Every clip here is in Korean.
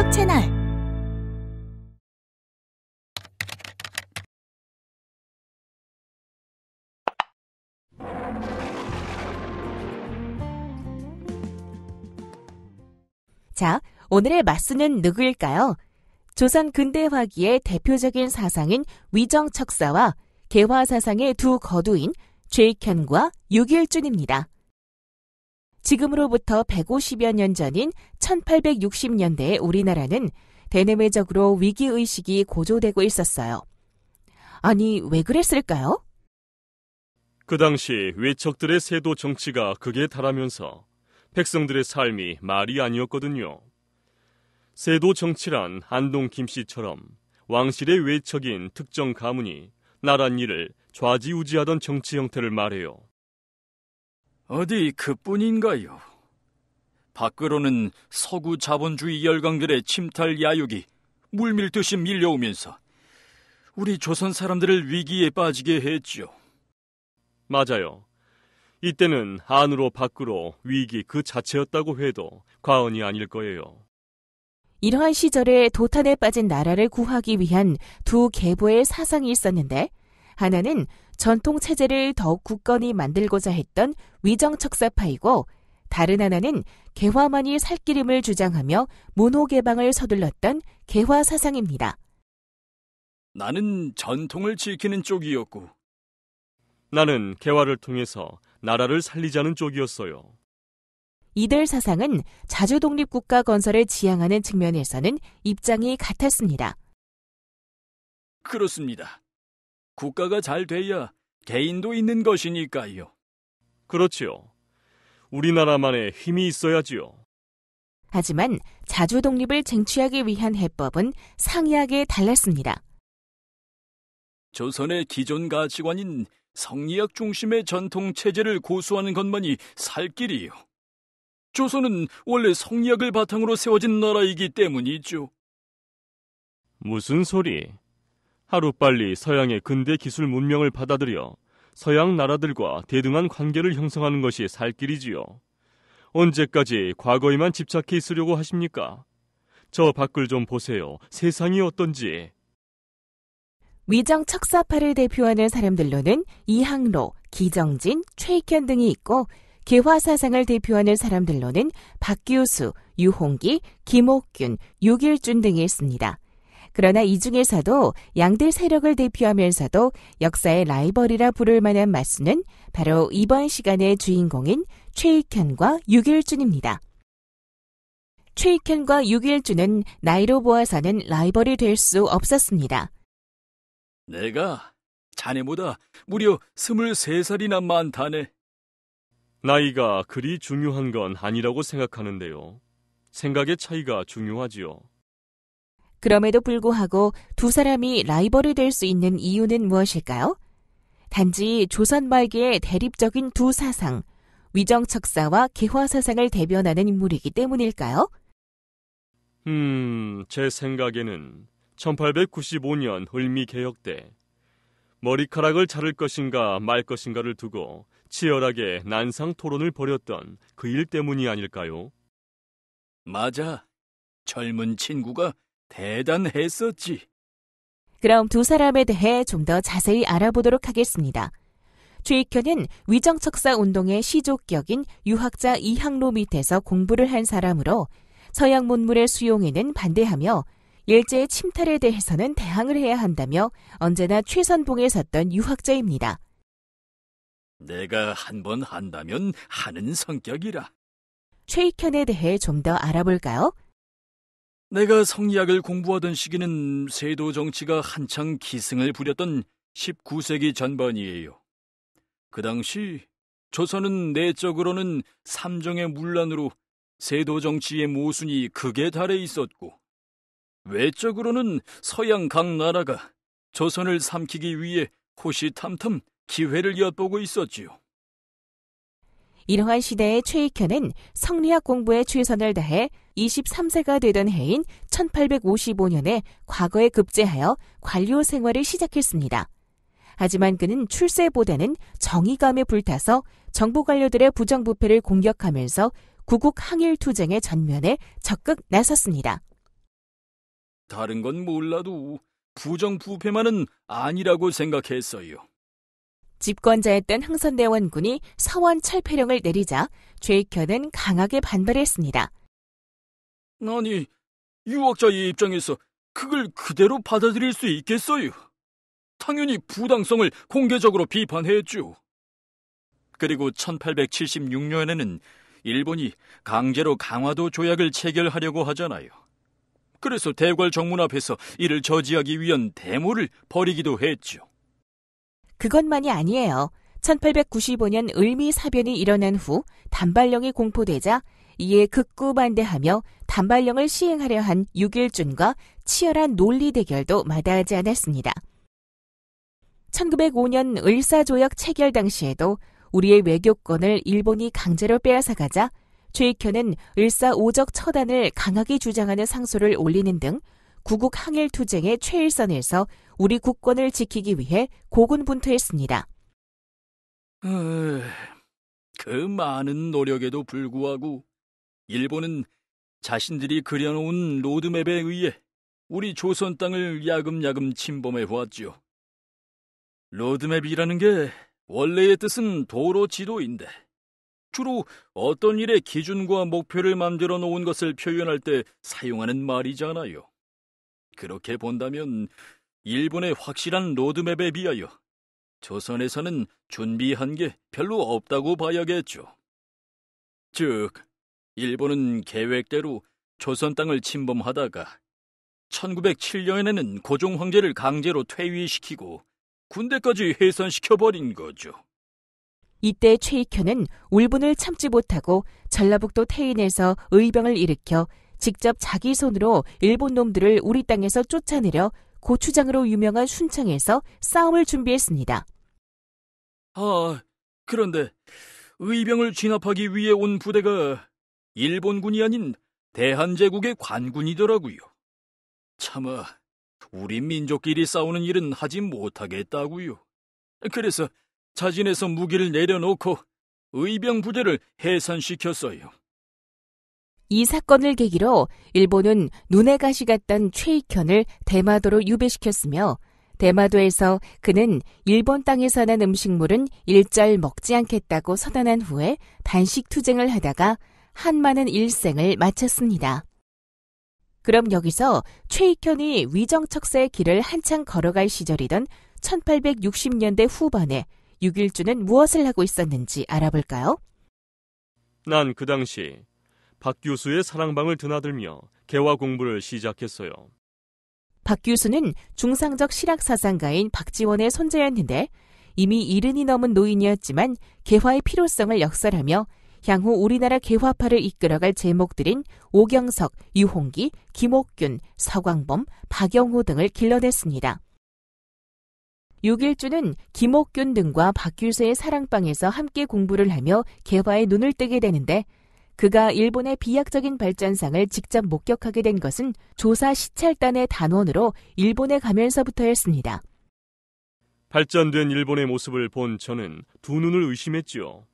교육 채널 자, 오늘의 마스는 누구일까요? 조선 근대화기의 대표적인 사상인 위정척사와 개화사상의 두 거두인 죄익현과 유길준입니다. 지금으로부터 150여 년 전인 1860년대에 우리나라는 대내외적으로 위기의식이 고조되고 있었어요. 아니, 왜 그랬을까요? 그 당시 외척들의 세도 정치가 극에 달하면서 백성들의 삶이 말이 아니었거든요. 세도 정치란 안동 김씨처럼 왕실의 외척인 특정 가문이 나란 일을 좌지우지하던 정치 형태를 말해요. 어디 그뿐인가요? 밖으로는 서구 자본주의 열강들의 침탈 야욕이 물밀듯이 밀려오면서 우리 조선 사람들을 위기에 빠지게 했지요. 맞아요. 이때는 안으로 밖으로 위기 그 자체였다고 해도 과언이 아닐 거예요. 이러한 시절에 도탄에 빠진 나라를 구하기 위한 두 계보의 사상이 있었는데 하나는 전통 체제를 더욱 굳건히 만들고자 했던 위정척사파이고 다른 하나는 개화만이 살 길임을 주장하며 문호 개방을 서둘렀던 개화 사상입니다. 나는 전통을 지키는 쪽이었고 나는 개화를 통해서 나라를 살리자는 쪽이었어요. 이들 사상은 자주 독립 국가 건설을 지향하는 측면에서는 입장이 같았습니다. 그렇습니다. 국가가 잘 돼야 개인도 있는 것이니까요. 그렇지요. 우리나라만의 힘이 있어야지요. 하지만 자주 독립을 쟁취하기 위한 해법은 상의하게 달랐습니다. 조선의 기존 가치관인 성리학 중심의 전통 체제를 고수하는 것만이 살 길이요. 조선은 원래 성리학을 바탕으로 세워진 나라이기 때문이죠. 무슨 소리? 하루빨리 서양의 근대 기술 문명을 받아들여 서양 나라들과 대등한 관계를 형성하는 것이 살 길이지요. 언제까지 과거에만 집착해 있으려고 하십니까? 저 밖을 좀 보세요. 세상이 어떤지. 위정 척사파를 대표하는 사람들로는 이항로, 기정진, 최익현 등이 있고 개화 사상을 대표하는 사람들로는 박규수, 유홍기, 김옥균, 유길준 등이 있습니다. 그러나 이 중에서도 양들 세력을 대표하면서도 역사의 라이벌이라 부를 만한 마수는 바로 이번 시간의 주인공인 최익현과 유길준입니다. 최익현과 유길준은 나이로 보아서는 라이벌이 될 수 없었습니다. 내가 자네보다 무려 23살이나 많다네. 나이가 그리 중요한 건 아니라고 생각하는데요. 생각의 차이가 중요하지요. 그럼에도 불구하고 두 사람이 라이벌이 될 수 있는 이유는 무엇일까요? 단지 조선 말기의 대립적인 두 사상, 위정척사와 개화사상을 대변하는 인물이기 때문일까요? 음, 제 생각에는 1895년 을미개혁 때 머리카락을 자를 것인가 말 것인가를 두고 치열하게 난상 토론을 벌였던 그 일 때문이 아닐까요? 맞아. 젊은 친구가 대단했었지. 그럼 두 사람에 대해 좀 더 자세히 알아보도록 하겠습니다. 주익현은 위정척사 운동의 시조격인 유학자 이항로 밑에서 공부를 한 사람으로 서양 문물의 수용에는 반대하며 일제의 침탈에 대해서는 대항을 해야 한다며 언제나 최선봉에 섰던 유학자입니다. 내가 한 번 한다면 하는 성격이라. 최익현에 대해 좀 더 알아볼까요? 내가 성리학을 공부하던 시기는 세도 정치가 한창 기승을 부렸던 19세기 전반이에요. 그 당시 조선은 내적으로는 삼정의 문란으로 세도 정치의 모순이 극에 달해 있었고 외적으로는 서양 각 나라가 조선을 삼키기 위해 호시탐탐 기회를 엿보고 있었지요. 이러한 시대의 최익현은 성리학 공부에 최선을 다해 23세가 되던 해인 1855년에 과거에 급제하여 관료 생활을 시작했습니다. 하지만 그는 출세보다는 정의감에 불타서 정부 관료들의 부정부패를 공격하면서 구국 항일 투쟁의 전면에 적극 나섰습니다. 다른 건 몰라도 부정부패만은 아니라고 생각했어요. 집권자였던 흥선대원군이 서원 철폐령을 내리자 죄익현은 강하게 반발했습니다. 아니, 유학자의 입장에서 그걸 그대로 받아들일 수 있겠어요? 당연히 부당성을 공개적으로 비판했죠. 그리고 1876년에는 일본이 강제로 강화도 조약을 체결하려고 하잖아요. 그래서 대궐 정문 앞에서 이를 저지하기 위한 대모를 벌이기도 했죠. 그것만이 아니에요. 1895년 을미 사변이 일어난 후 단발령이 공포되자 이에 극구 반대하며 단발령을 시행하려 한 6일준과 치열한 논리 대결도 마다하지 않았습니다. 1905년 을사조약 체결 당시에도 우리의 외교권을 일본이 강제로 빼앗아가자 최익현은 을사 오적 처단을 강하게 주장하는 상소를 올리는 등 구국 항일 투쟁의 최일선에서 우리 국권을 지키기 위해 고군분투했습니다. 그 많은 노력에도 불구하고 일본은 자신들이 그려놓은 로드맵에 의해 우리 조선 땅을 야금야금 침범해 왔지요. 로드맵이라는 게 원래의 뜻은 도로 지도인데 주로 어떤 일의 기준과 목표를 만들어 놓은 것을 표현할 때 사용하는 말이잖아요. 그렇게 본다면 일본의 확실한 로드맵에 비하여 조선에서는 준비한 게 별로 없다고 봐야겠죠. 즉, 일본은 계획대로 조선 땅을 침범하다가 1907년에는 고종 황제를 강제로 퇴위시키고 군대까지 해산시켜버린 거죠. 이때 최익현은 울분을 참지 못하고 전라북도 태인에서 의병을 일으켜 직접 자기 손으로 일본 놈들을 우리 땅에서 쫓아내려 고추장으로 유명한 순창에서 싸움을 준비했습니다. 아, 그런데 의병을 진압하기 위해 온 부대가 일본군이 아닌 대한제국의 관군이더라고요. 차마 우리 민족끼리 싸우는 일은 하지 못하겠다고요. 그래서 자진해서 무기를 내려놓고 의병 부대를 해산시켰어요. 이 사건을 계기로 일본은 눈에 가시 같던 최익현을 대마도로 유배시켰으며 대마도에서 그는 일본 땅에서 난 음식물은 일절 먹지 않겠다고 선언한 후에 단식 투쟁을 하다가 한 많은 일생을 마쳤습니다. 그럼 여기서 최익현이 위정척사의 길을 한창 걸어갈 시절이던 1860년대 후반에 6.1주는 무엇을 하고 있었는지 알아볼까요? 난 그 당시 박 교수의 사랑방을 드나들며 개화 공부를 시작했어요. 박 교수는 중상적 실학 사상가인 박지원의 손자였는데 이미 이른이 넘은 노인이었지만 개화의 필요성을 역설하며 향후 우리나라 개화파를 이끌어갈 제목들인 오경석, 유홍기, 김옥균, 서광범, 박영호 등을 길러냈습니다. 6일주는 김옥균 등과 박규수의 사랑방에서 함께 공부를 하며 개화에 눈을 뜨게 되는데 그가 일본의 비약적인 발전상을 직접 목격하게 된 것은 조사 시찰단의 단원으로 일본에 가면서부터였습니다. 발전된 일본의 모습을 본 저는 두 눈을 의심했지요.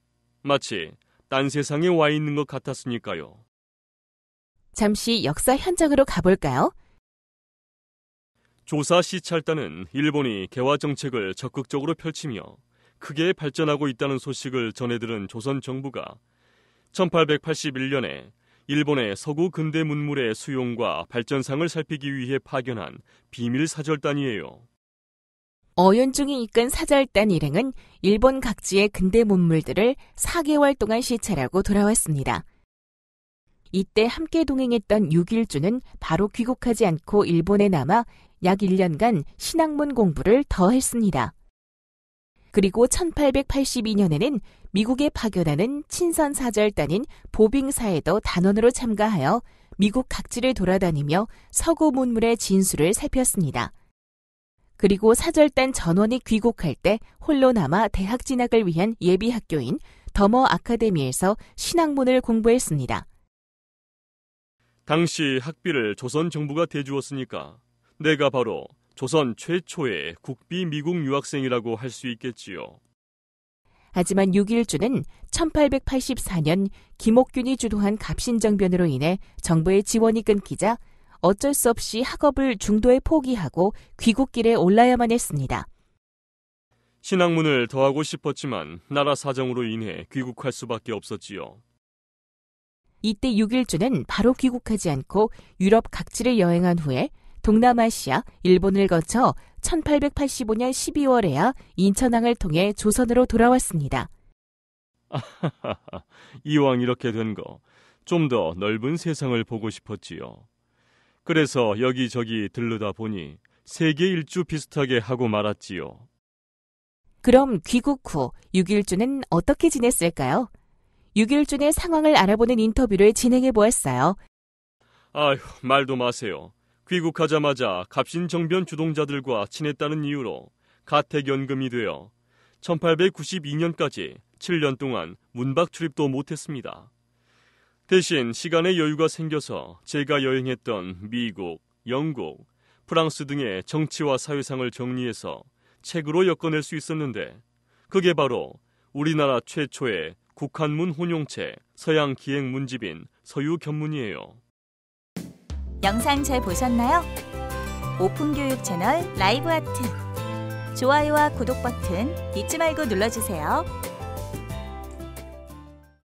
마치 딴 세상에 와 있는 것 같았으니까요. 잠시 역사 현장으로 가볼까요? 조사 시찰단은 일본이 개화 정책을 적극적으로 펼치며 크게 발전하고 있다는 소식을 전해들은 조선 정부가 1881년에 일본의 서구 근대 문물의 수용과 발전상을 살피기 위해 파견한 비밀 사절단이에요. 어연중이 이끈 사절단 일행은 일본 각지의 근대 문물들을 4개월 동안 시찰하고 돌아왔습니다. 이때 함께 동행했던 6일주는 바로 귀국하지 않고 일본에 남아 약 1년간 신학문 공부를 더 했습니다. 그리고 1882년에는 미국에 파견하는 친선 사절단인 보빙사에도 단원으로 참가하여 미국 각지를 돌아다니며 서구 문물의 진술을 살폈습니다. 그리고 사절단 전원이 귀국할 때 홀로 남아 대학 진학을 위한 예비 학교인 더머 아카데미에서 신학문을 공부했습니다. 당시 학비를 조선 정부가 대주었으니까 내가 바로 조선 최초의 국비 미국 유학생이라고 할 수 있겠지요. 하지만 6.1주는 1884년 김옥균이 주도한 갑신정변으로 인해 정부의 지원이 끊기자 어쩔 수 없이 학업을 중도에 포기하고 귀국길에 올라야만 했습니다. 신학문을 더하고 싶었지만 나라 사정으로 인해 귀국할 수밖에 없었지요. 이때 6.1주는 바로 귀국하지 않고 유럽 각지를 여행한 후에 동남아시아, 일본을 거쳐 1885년 12월에야 인천항을 통해 조선으로 돌아왔습니다. 이왕 이렇게 된 거 좀 더 넓은 세상을 보고 싶었지요. 그래서 여기저기 들르다 보니 세계 일주 비슷하게 하고 말았지요. 그럼 귀국 후 6일주는 어떻게 지냈을까요? 6일주의 상황을 알아보는 인터뷰를 진행해 보았어요. 아휴, 말도 마세요. 귀국하자마자 갑신정변 주동자들과 친했다는 이유로 가택연금이 되어 1892년까지 7년 동안 문박 출입도 못했습니다. 대신 시간의 여유가 생겨서 제가 여행했던 미국, 영국, 프랑스 등의 정치와 사회상을 정리해서 책으로 엮어낼 수 있었는데 그게 바로 우리나라 최초의 국한문 혼용체 서양 기행 문집인 서유 견문이에요. 영상 잘 보셨나요? 오픈교육 채널 라이브 아트 좋아요와 구독 버튼 잊지 말고 눌러주세요.